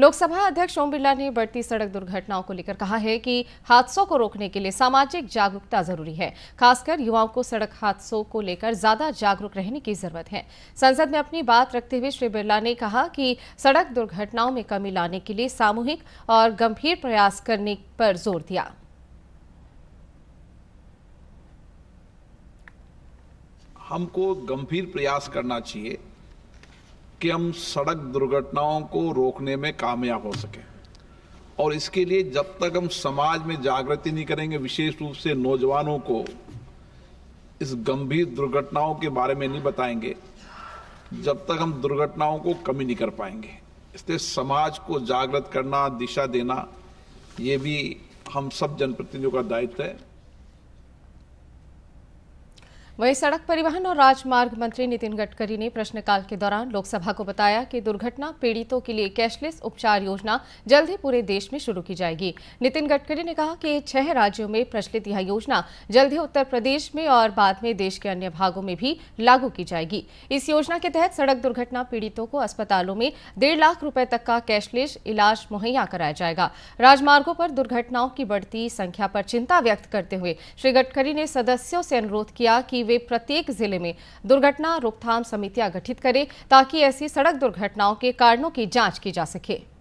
लोकसभा अध्यक्ष ओम बिरला ने बढ़ती सड़क दुर्घटनाओं को लेकर कहा है कि हादसों को रोकने के लिए सामाजिक जागरूकता जरूरी है खासकर युवाओं को सड़क हादसों को लेकर ज्यादा जागरूक रहने की जरूरत है संसद में अपनी बात रखते हुए श्री बिरला ने कहा कि सड़क दुर्घटनाओं में कमी लाने के लिए सामूहिक और गंभीर प्रयास करने पर जोर दिया हमको गंभीर प्रयास करना चाहिए कि हम सड़क दुर्घटनाओं को रोकने में कामयाब हो सकें और इसके लिए जब तक हम समाज में जागृति नहीं करेंगे विशेष रूप से नौजवानों को इस गंभीर दुर्घटनाओं के बारे में नहीं बताएंगे जब तक हम दुर्घटनाओं को कमी नहीं कर पाएंगे इसलिए समाज को जागृत करना दिशा देना ये भी हम सब जनप्रतिनिधियों का दायित्व है वहीं सड़क परिवहन और राजमार्ग मंत्री नितिन गडकरी ने प्रश्नकाल के दौरान लोकसभा को बताया कि दुर्घटना पीड़ितों के लिए कैशलेस उपचार योजना जल्द ही पूरे देश में शुरू की जाएगी नितिन गडकरी ने कहा कि छह राज्यों में प्रचलित यह योजना जल्द ही उत्तर प्रदेश में और बाद में देश के अन्य भागों में भी लागू की जाएगी इस योजना के तहत सड़क दुर्घटना पीड़ितों को अस्पतालों में डेढ़ लाख रूपये तक का कैशलेस इलाज मुहैया कराया जाएगा राजमार्गों पर दुर्घटनाओं की बढ़ती संख्या पर चिंता व्यक्त करते हुए श्री गडकरी ने सदस्यों से अनुरोध किया कि वे प्रत्येक जिले में दुर्घटना रोकथाम समितियां गठित करें ताकि ऐसी सड़क दुर्घटनाओं के कारणों की जांच की जा सके